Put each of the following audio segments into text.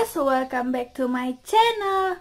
guys, welcome back to my channel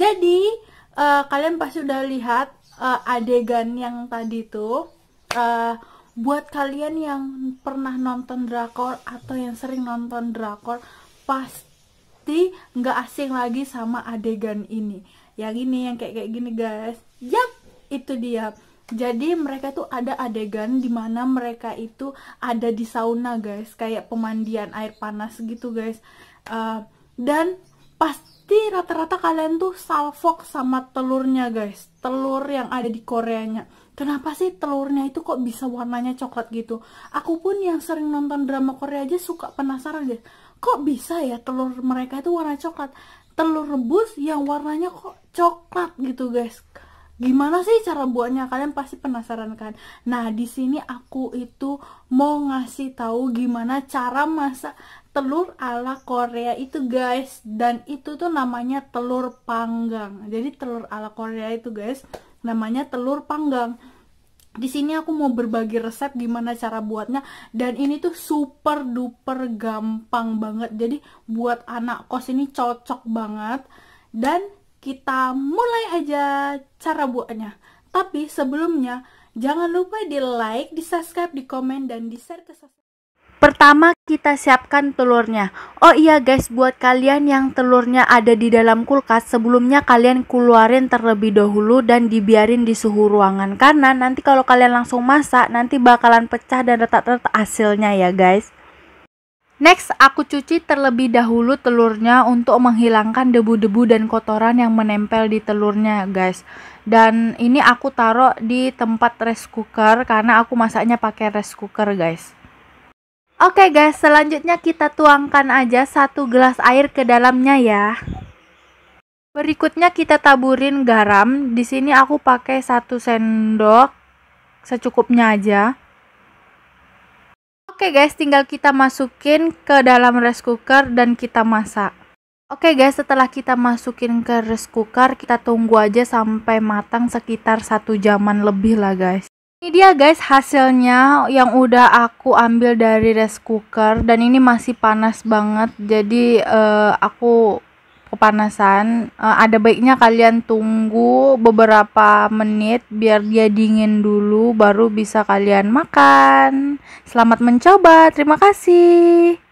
Jadi, uh, kalian pasti udah lihat uh, adegan yang tadi tuh uh, Buat kalian yang pernah nonton drakor atau yang sering nonton drakor Pasti nggak asing lagi sama adegan ini Yang ini, yang kayak kayak gini guys Yap, itu dia jadi mereka tuh ada adegan dimana mereka itu ada di sauna guys kayak pemandian air panas gitu guys uh, dan pasti rata-rata kalian tuh salfok sama telurnya guys telur yang ada di koreanya kenapa sih telurnya itu kok bisa warnanya coklat gitu aku pun yang sering nonton drama korea aja suka penasaran guys kok bisa ya telur mereka itu warna coklat telur rebus yang warnanya kok coklat gitu guys gimana sih cara buatnya kalian pasti penasaran kan nah di sini aku itu mau ngasih tahu gimana cara masak telur ala Korea itu guys dan itu tuh namanya telur panggang jadi telur ala Korea itu guys namanya telur panggang di sini aku mau berbagi resep gimana cara buatnya dan ini tuh super duper gampang banget jadi buat anak kos ini cocok banget dan kita mulai aja cara buatnya. Tapi sebelumnya, jangan lupa di like, di subscribe, di komen, dan di share ke sosial Pertama kita siapkan telurnya. Oh iya guys, buat kalian yang telurnya ada di dalam kulkas, sebelumnya kalian keluarin terlebih dahulu dan dibiarin di suhu ruangan karena nanti kalau kalian langsung masak nanti bakalan pecah dan retak-retak hasilnya ya guys. Next, aku cuci terlebih dahulu telurnya untuk menghilangkan debu-debu dan kotoran yang menempel di telurnya, guys. Dan ini aku taruh di tempat rice cooker karena aku masaknya pakai rice cooker, guys. Oke okay guys, selanjutnya kita tuangkan aja satu gelas air ke dalamnya ya. Berikutnya kita taburin garam. Di sini aku pakai satu sendok secukupnya aja. Oke guys, tinggal kita masukin ke dalam rice cooker dan kita masak. Oke guys, setelah kita masukin ke rice cooker, kita tunggu aja sampai matang sekitar satu jaman lebih lah guys. Ini dia guys hasilnya yang udah aku ambil dari rice cooker dan ini masih panas banget jadi uh, aku kepanasan uh, ada baiknya kalian tunggu beberapa menit biar dia dingin dulu baru bisa kalian makan selamat mencoba terima kasih